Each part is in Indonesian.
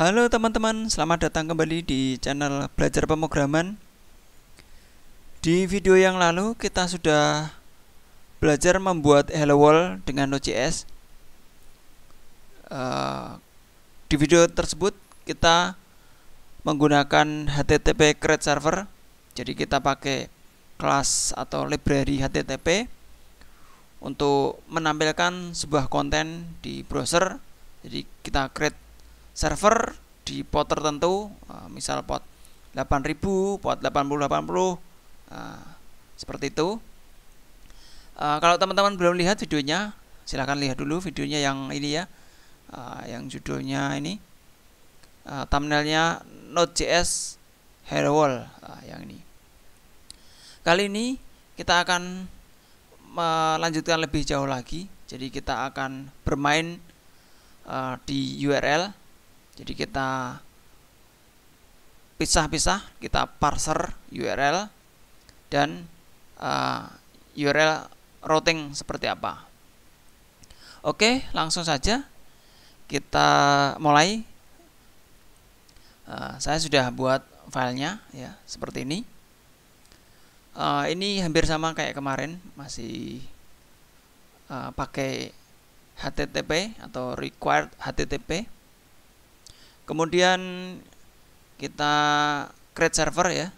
Halo teman-teman, selamat datang kembali di channel Belajar Pemrograman. Di video yang lalu kita sudah belajar membuat Hello World dengan Node.js. Eh, di video tersebut kita menggunakan HTTP Create Server. Jadi kita pakai kelas atau library HTTP untuk menampilkan sebuah konten di browser. Jadi kita create server di port tertentu eh, misal port 8000 port 8080 seperti itu eh, kalau teman-teman belum lihat videonya silahkan lihat dulu videonya yang ini ya eh, yang judulnya ini thumbnailnya Node.js Hello yang ini kali ini kita akan melanjutkan lebih jauh lagi jadi kita akan bermain di URL jadi kita pisah-pisah kita parser URL dan uh, eh, URL routing seperti apa Oke langsung saja kita mulai uh, saya sudah buat filenya ya seperti ini uh, ini hampir sama kayak kemarin masih uh, pakai HTTP atau required HTTP kemudian kita create server ya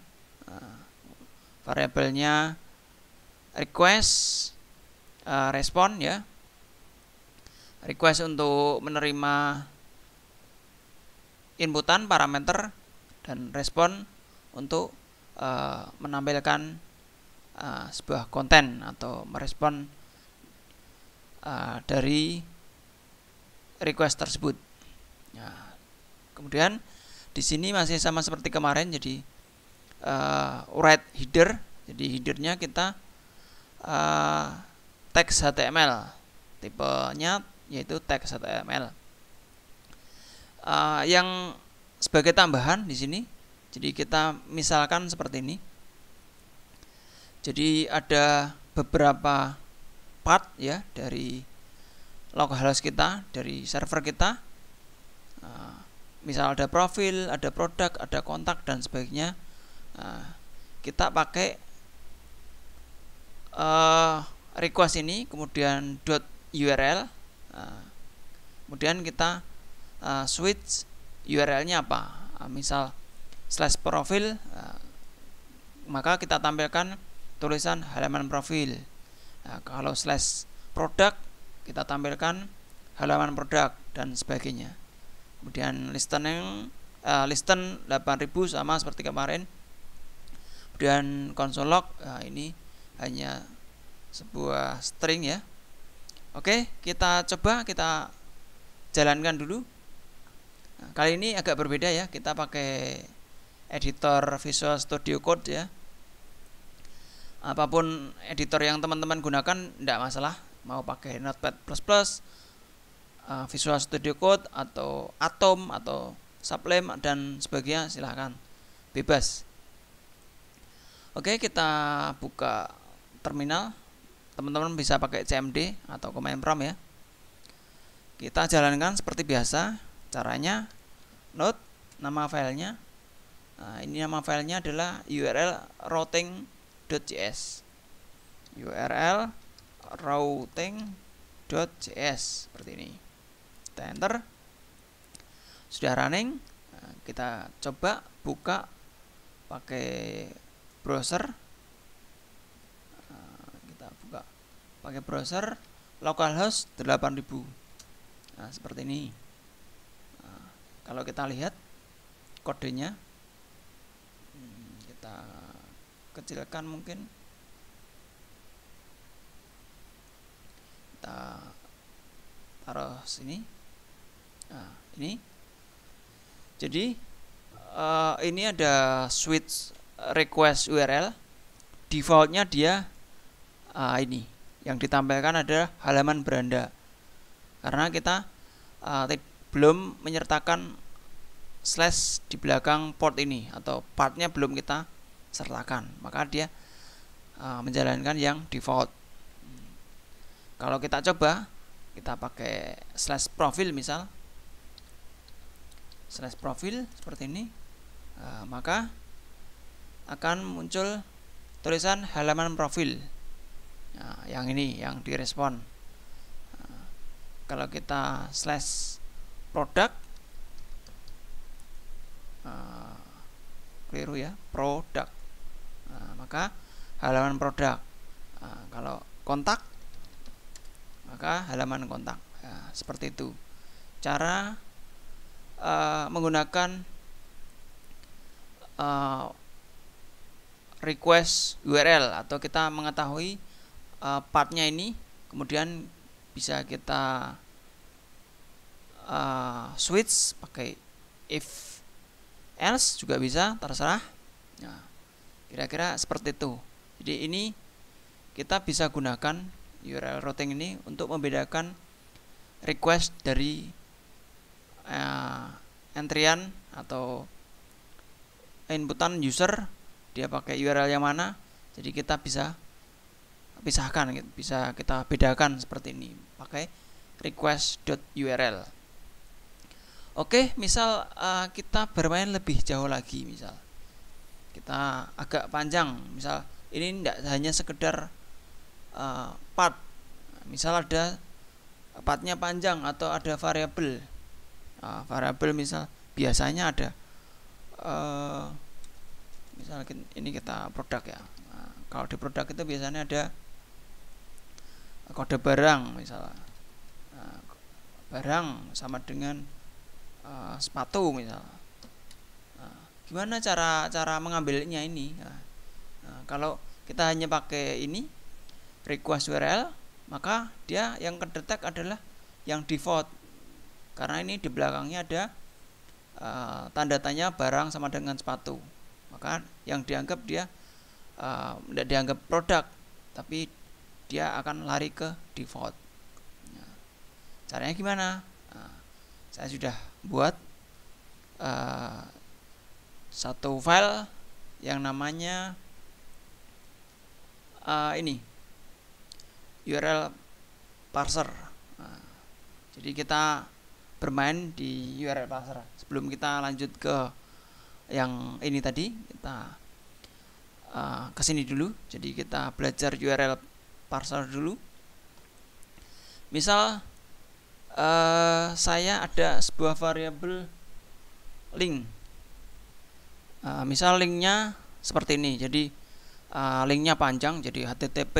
variabelnya request uh, eh, respon ya request untuk menerima inputan parameter dan respon untuk uh, menampilkan uh, sebuah konten atau merespon uh, dari request tersebut. Nah, kemudian di sini masih sama seperti kemarin jadi uh, eh, write header jadi headernya kita uh, teks HTML tipenya yaitu teks HTML uh, eh, yang sebagai tambahan di sini jadi kita misalkan seperti ini jadi ada beberapa part ya dari localhost kita dari server kita uh, misal ada profil ada produk ada kontak dan sebagainya nah, kita pakai uh, request ini kemudian dot URL nah, kemudian kita uh, switch URL-nya apa uh, misal slash profil uh, maka kita tampilkan tulisan halaman profil nah, kalau slash produk kita tampilkan halaman produk dan sebagainya kemudian listening uh, eh, listen 8000 sama seperti kemarin kemudian console log nah ini hanya sebuah string ya oke kita coba kita jalankan dulu nah, kali ini agak berbeda ya kita pakai editor Visual Studio Code ya apapun editor yang teman-teman gunakan tidak masalah mau pakai Notepad++ uh, Visual Studio Code atau Atom atau Sublime dan sebagainya silahkan bebas oke kita buka terminal teman-teman bisa pakai CMD atau command prompt ya kita jalankan seperti biasa caranya note nama filenya nah, ini nama filenya adalah url routing.js url routing.js seperti ini kita enter sudah running nah, kita coba buka pakai browser nah, kita buka pakai browser localhost 8000 nah, seperti ini nah, kalau kita lihat kodenya hmm, kita kecilkan mungkin kita taruh sini nah, ini jadi uh, ini ada switch request URL defaultnya dia uh, ini yang ditampilkan ada halaman beranda karena kita uh, belum menyertakan slash di belakang port ini atau partnya belum kita sertakan maka dia uh, menjalankan yang default kalau kita coba kita pakai slash profil misal slash profil seperti ini e, maka akan muncul tulisan halaman profil nah, yang ini yang direspon eh, kalau kita slash produk eh, keliru ya produk nah, maka halaman produk nah, kalau kontak maka halaman kontak nah, seperti itu cara uh, menggunakan uh, request URL atau kita mengetahui uh, partnya ini kemudian bisa kita uh, switch pakai if else juga bisa terserah nah, kira-kira nah, seperti itu jadi ini kita bisa gunakan URL routing ini untuk membedakan request dari uh, entrian atau inputan user dia pakai URL yang mana jadi kita bisa pisahkan bisa kita bedakan seperti ini pakai request.url Oke misal uh, kita bermain lebih jauh lagi misal kita agak panjang misal ini tidak hanya sekedar uh, part misal ada partnya panjang atau ada variable uh, variabel misal biasanya ada uh, misal ini kita produk ya nah, kalau di produk itu biasanya ada kode barang misalnya nah, barang sama dengan uh, sepatu misalnya nah, gimana cara cara mengambilnya ini nah, nah kalau kita hanya pakai ini request URL maka dia yang kedetek adalah yang default karena ini di belakangnya ada uh, tanda tanya barang sama dengan sepatu maka yang dianggap dia tidak eh, uh, dianggap produk tapi dia akan lari ke default ya. caranya gimana nah, saya sudah buat uh, satu file yang namanya uh, ini URL parser nah, jadi kita bermain di URL parser. Sebelum kita lanjut ke yang ini tadi, kita uh, ke sini dulu. Jadi kita belajar URL parser dulu. Misal uh, saya ada sebuah variabel link. Uh, misal linknya seperti ini. Jadi uh, linknya panjang. Jadi http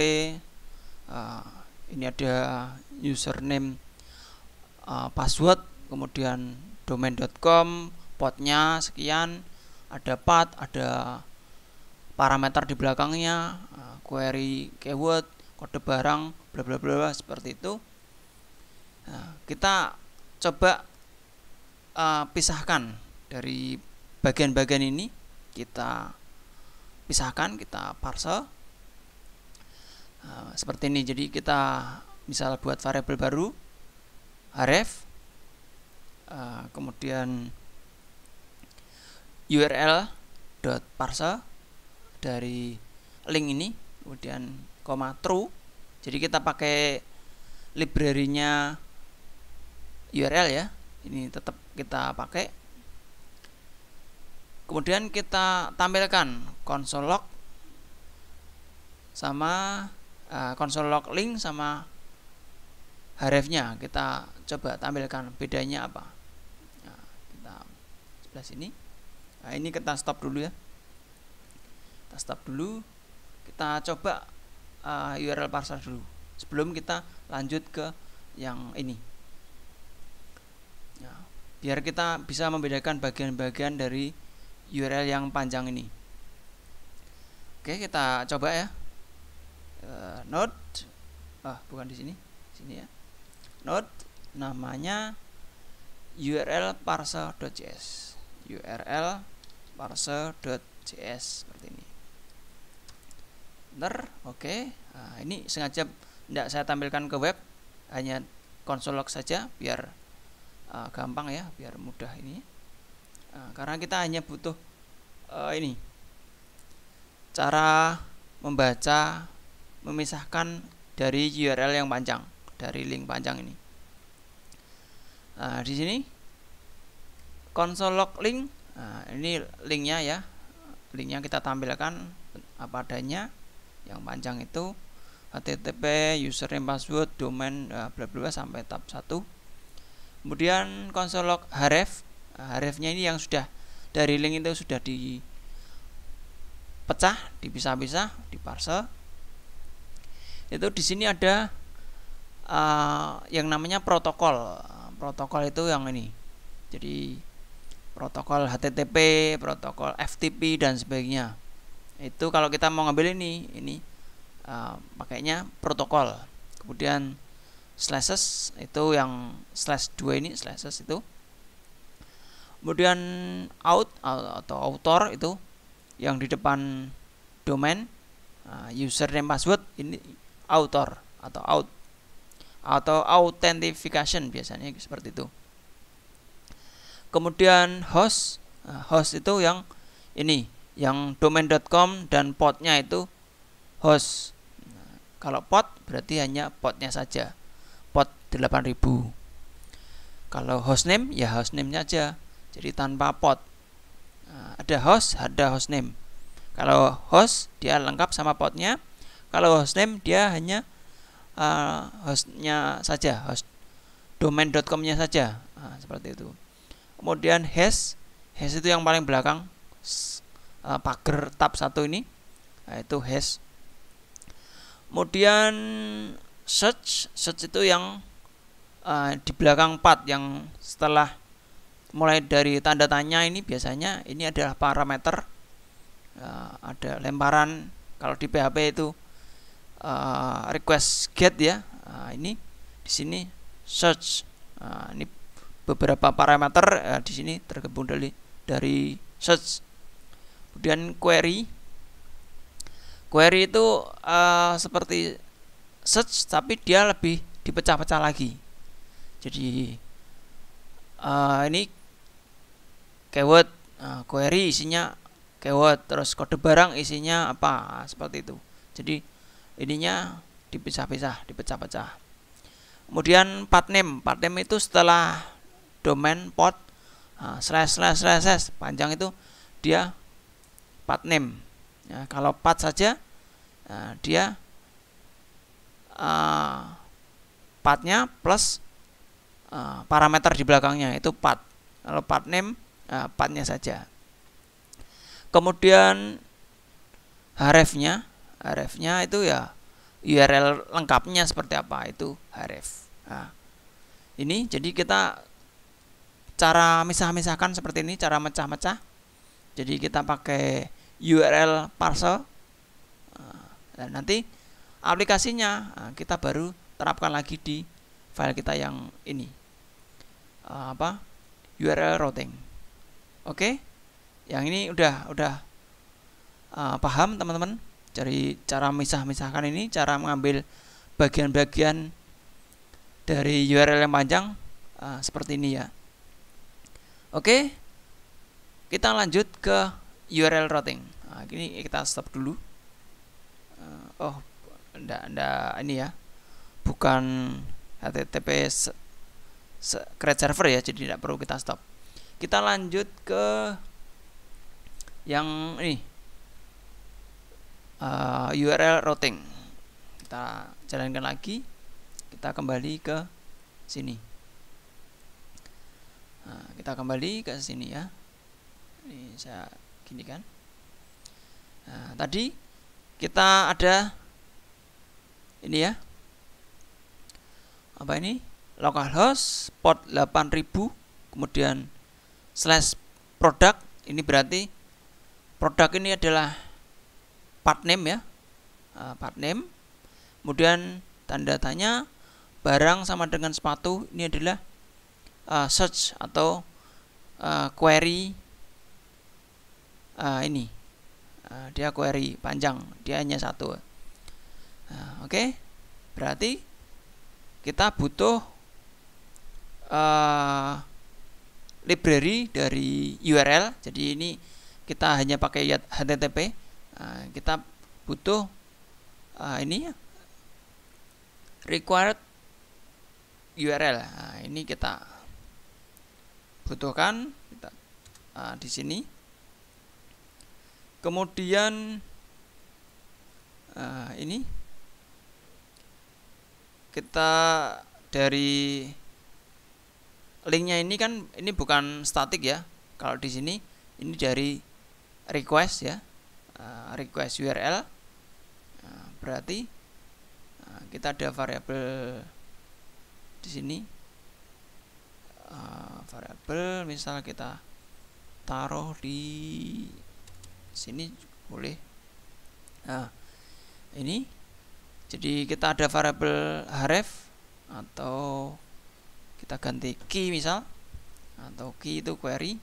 uh, ini ada username uh, password kemudian domain.com potnya sekian ada path ada parameter di belakangnya eh, query keyword kode barang bla bla bla seperti itu nah, kita coba uh, pisahkan dari bagian-bagian ini kita pisahkan kita parse eh, seperti ini jadi kita misal buat variabel baru href Eh, kemudian URL dot parcel dari link ini kemudian koma true jadi kita pakai library-nya URL ya ini tetap kita pakai kemudian kita tampilkan console log sama uh, eh, console log link sama harefnya kita coba tampilkan bedanya apa sebelah sini nah, ini kita stop dulu ya kita stop dulu kita coba uh, eh, URL parser dulu sebelum kita lanjut ke yang ini ya, biar kita bisa membedakan bagian-bagian dari URL yang panjang ini oke kita coba ya uh, eh, node ah bukan di sini sini ya node namanya url parser.js url parser.js seperti ini enter oke okay. nah, ini sengaja tidak saya tampilkan ke web hanya console log saja biar uh, gampang ya biar mudah ini nah, karena kita hanya butuh uh, ini cara membaca memisahkan dari URL yang panjang dari link panjang ini nah di sini konsol log link nah, ini linknya ya linknya kita tampilkan apa adanya yang panjang itu http username password domain eh, bla bla sampai tab 1 kemudian konsol log href nah, hrefnya ini yang sudah dari link itu sudah dipecah dipisah-pisah diparcel itu di sini ada uh, yang namanya protokol protokol itu yang ini jadi protokol HTTP, protokol FTP dan sebagainya. Itu kalau kita mau ngambil ini, ini uh, pakainya protokol. Kemudian slashes itu yang slash 2 ini slashes itu. Kemudian out uh, atau author itu yang di depan domain uh, username password ini author atau out atau authentication biasanya seperti itu kemudian host nah, host itu yang ini yang domain.com dan potnya itu host nah, kalau pot berarti hanya potnya saja pot 8000 kalau hostname ya hostname-nya aja jadi tanpa pot nah, ada host ada hostname kalau host dia lengkap sama potnya kalau hostname dia hanya uh, hostnya saja host domain.com-nya saja nah, seperti itu kemudian hash hash itu yang paling belakang uh, pagar tab satu ini yaitu hash kemudian search search itu yang uh, di belakang part yang setelah mulai dari tanda tanya ini biasanya ini adalah parameter uh, ada lemparan kalau di PHP itu uh, request get ya uh, ini di sini search uh, ini beberapa parameter eh, di sini tergabung dari dari search. Kemudian query. Query itu eh, seperti search tapi dia lebih dipecah-pecah lagi. Jadi eh, ini keyword eh, query isinya keyword terus kode barang isinya apa seperti itu. Jadi ininya dipisah-pisah, dipecah-pecah. Kemudian part name, part name itu setelah domain pot slash slash slash slash panjang itu dia path name ya, kalau path saja dia uh, plus uh, parameter di belakangnya itu path. kalau path name uh, saja kemudian hrefnya hrefnya itu ya URL lengkapnya seperti apa itu href nah, ini jadi kita cara misah-misahkan seperti ini cara mecah-mecah jadi kita pakai URL parcel eh, dan nanti aplikasinya eh, kita baru terapkan lagi di file kita yang ini eh, apa URL routing oke yang ini udah udah paham teman-teman cari cara misah-misahkan ini cara mengambil bagian-bagian dari URL yang panjang seperti ini ya Oke, kita lanjut ke URL routing. Nah, ini kita stop dulu. Eh, oh, ndak ndak ini ya, bukan HTTP create server ya, jadi tidak perlu kita stop. Kita lanjut ke yang ini uh, ah, URL routing. Kita jalankan lagi. Kita kembali ke sini kita kembali ke sini ya ini saya gini kan nah, tadi kita ada ini ya apa ini localhost port 8000 kemudian slash produk ini berarti produk ini adalah part name ya ah, part name kemudian tanda tanya barang sama dengan sepatu ini adalah ah, search atau uh, query uh, ini uh, dia query panjang dia hanya satu uh, oke okay? berarti kita butuh uh, library dari URL jadi ini kita hanya pakai HTTP uh, kita butuh uh, ini ya. required URL nah, ini kita butuhkan kita nah, di sini kemudian uh, ini kita dari linknya ini kan ini bukan statik ya kalau di sini ini dari request ya eh, request URL berarti kita ada variabel di sini variabel misal kita taruh di sini boleh nah ini jadi kita ada variabel href atau kita ganti key misal atau key itu query uh,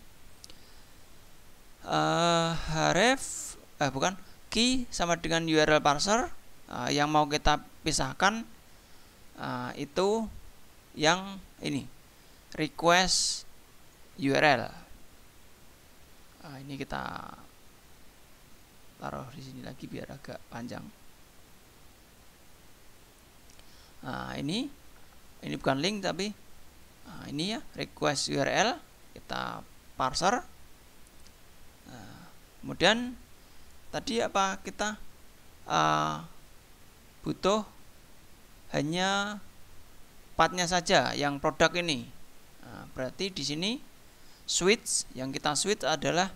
eh, href eh bukan key sama dengan url parser uh, yang mau kita pisahkan uh, itu yang ini request URL nah, ini kita taruh di sini lagi biar agak panjang nah ini ini bukan link tapi nah, ini ya request URL kita parser nah, kemudian tadi apa kita uh, butuh hanya partnya saja yang produk ini Nah, berarti di sini switch yang kita switch adalah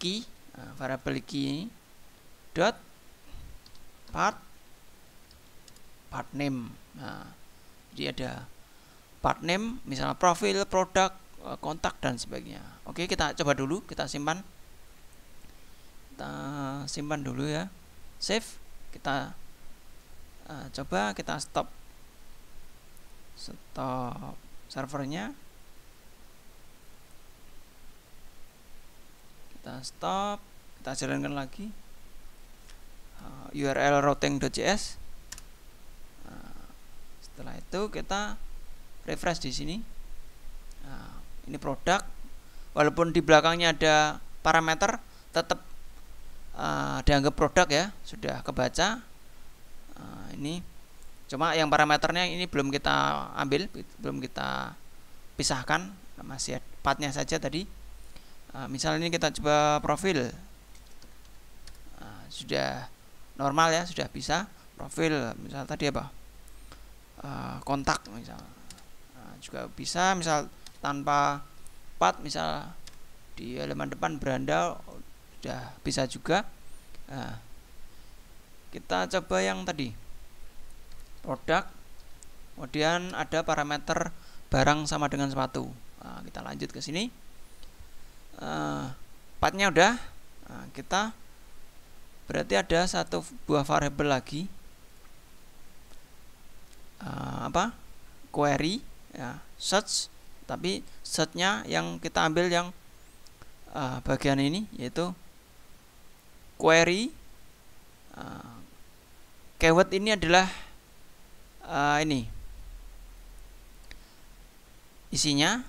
key nah, variable key dot part part name. Nah, jadi ada part name, misalnya profil, produk, eh, kontak dan sebagainya. Oke, kita coba dulu, kita simpan. Kita simpan dulu ya. Save, kita uh, coba kita stop stop servernya kita stop kita jalankan lagi uh, url routing.js uh, setelah itu kita refresh di sini uh, ini produk walaupun di belakangnya ada parameter tetap uh, dianggap produk ya sudah kebaca uh, ini cuma yang parameternya ini belum kita ambil belum kita pisahkan masih partnya saja tadi eh, misal misalnya ini kita coba profil eh, sudah normal ya sudah bisa profil misal tadi apa eh, kontak misal juga bisa misal tanpa part misal di elemen depan beranda sudah bisa juga kita coba yang tadi produk kemudian ada parameter barang sama dengan sepatu nah, kita lanjut ke sini uh, udah nah, kita berarti ada satu buah variabel lagi uh, apa query ya, search tapi searchnya yang kita ambil yang uh, bagian ini yaitu query uh, keyword ini adalah uh, ini isinya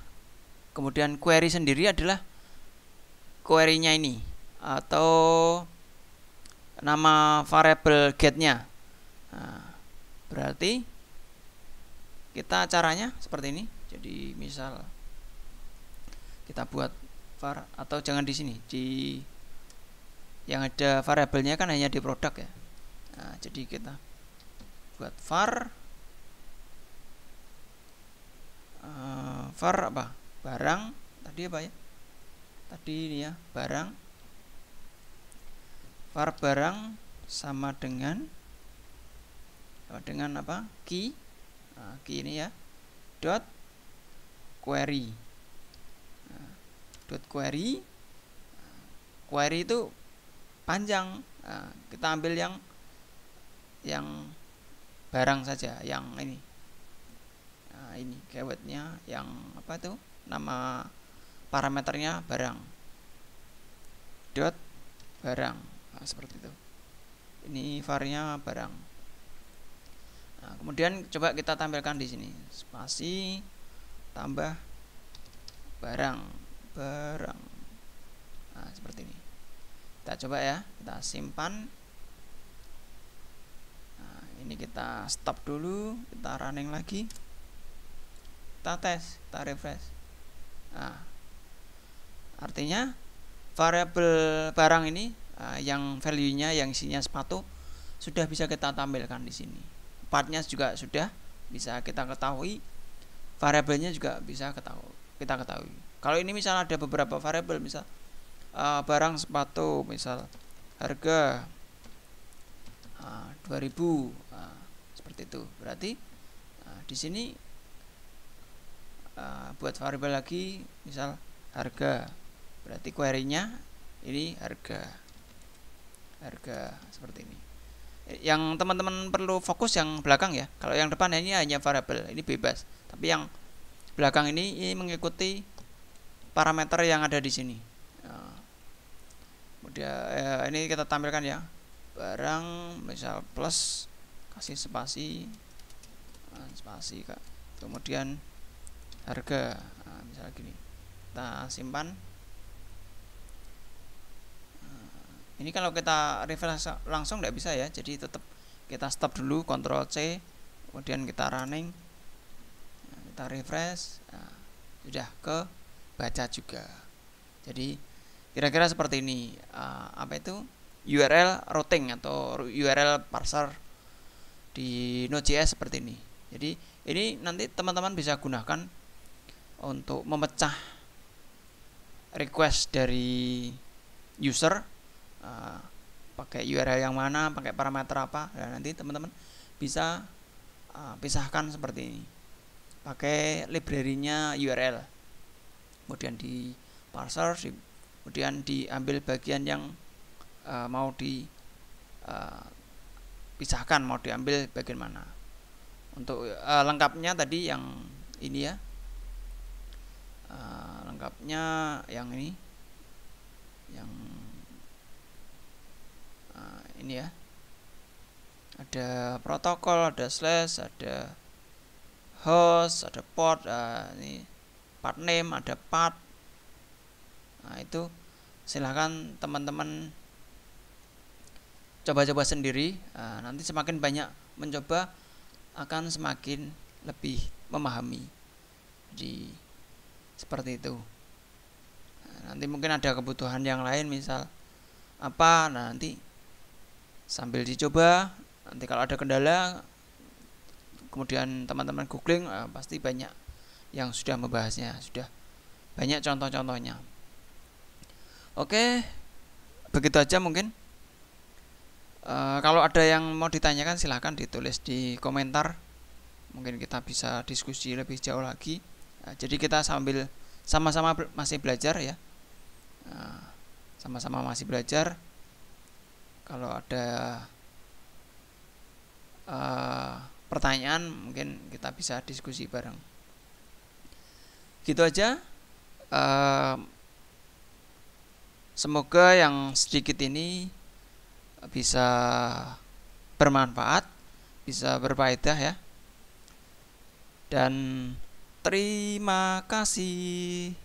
kemudian query sendiri adalah querynya ini atau nama variable getnya. nah, berarti kita caranya seperti ini jadi misal kita buat var atau jangan di sini di yang ada variabelnya kan hanya di produk ya nah, jadi kita buat var uh, eh, var apa barang tadi apa ya tadi ini ya barang var barang sama dengan dengan apa key nah, key ini ya dot query nah, dot query nah, query itu panjang nah, kita ambil yang yang barang saja yang ini ini keywordnya yang apa tuh nama parameternya barang dot barang nah, seperti itu ini varnya barang nah, kemudian coba kita tampilkan di sini spasi tambah barang barang nah, seperti ini kita coba ya kita simpan nah, ini kita stop dulu kita running lagi kita tes kita refresh nah, artinya variabel barang ini uh, yang value-nya yang isinya sepatu sudah bisa kita tampilkan di sini partnya juga sudah bisa kita ketahui variabelnya juga bisa kita ketahui kalau ini misal ada beberapa variabel misal uh, barang sepatu misal harga uh, 2000 uh, seperti itu berarti uh, di sini Eh, buat variabel lagi misal harga berarti query-nya ini harga harga seperti ini yang teman-teman perlu fokus yang belakang ya kalau yang depan ini hanya variabel ini bebas tapi yang belakang ini, ini mengikuti parameter yang ada di sini eh, kemudian eh, ini kita tampilkan ya barang misal plus kasih spasi spasi kak kemudian harga nah, misalnya gini kita simpan nah, ini kalau kita refresh langsung tidak bisa ya jadi tetap kita stop dulu Ctrl C kemudian kita running nah, kita refresh nah, sudah ke baca juga jadi kira-kira seperti ini uh, apa itu URL routing atau URL parser di Node.js seperti ini jadi ini nanti teman-teman bisa gunakan untuk memecah request dari user uh, pakai URL yang mana, pakai parameter apa, dan nanti teman-teman bisa uh, pisahkan seperti ini. Pakai library-nya URL, kemudian di parser, kemudian diambil bagian yang uh, mau di uh, pisahkan mau diambil bagian mana. Untuk uh, lengkapnya tadi yang ini ya Eh, lengkapnya yang ini yang uh, ini ya ada protokol ada slash ada host ada port uh, ini part name ada part nah itu silahkan teman-teman coba-coba sendiri uh, nanti semakin banyak mencoba akan semakin lebih memahami di seperti itu nah, nanti mungkin ada kebutuhan yang lain misal apa nah nanti sambil dicoba nanti kalau ada kendala kemudian teman-teman googling eh, pasti banyak yang sudah membahasnya sudah banyak contoh-contohnya oke begitu aja mungkin e, kalau ada yang mau ditanyakan silahkan ditulis di komentar mungkin kita bisa diskusi lebih jauh lagi Nah, jadi kita sambil sama-sama masih belajar ya. Nah, sama-sama masih belajar. Kalau ada uh, pertanyaan mungkin kita bisa diskusi bareng. Gitu aja. Uh, semoga yang sedikit ini bisa bermanfaat, bisa berfaedah ya. Dan Terima kasih.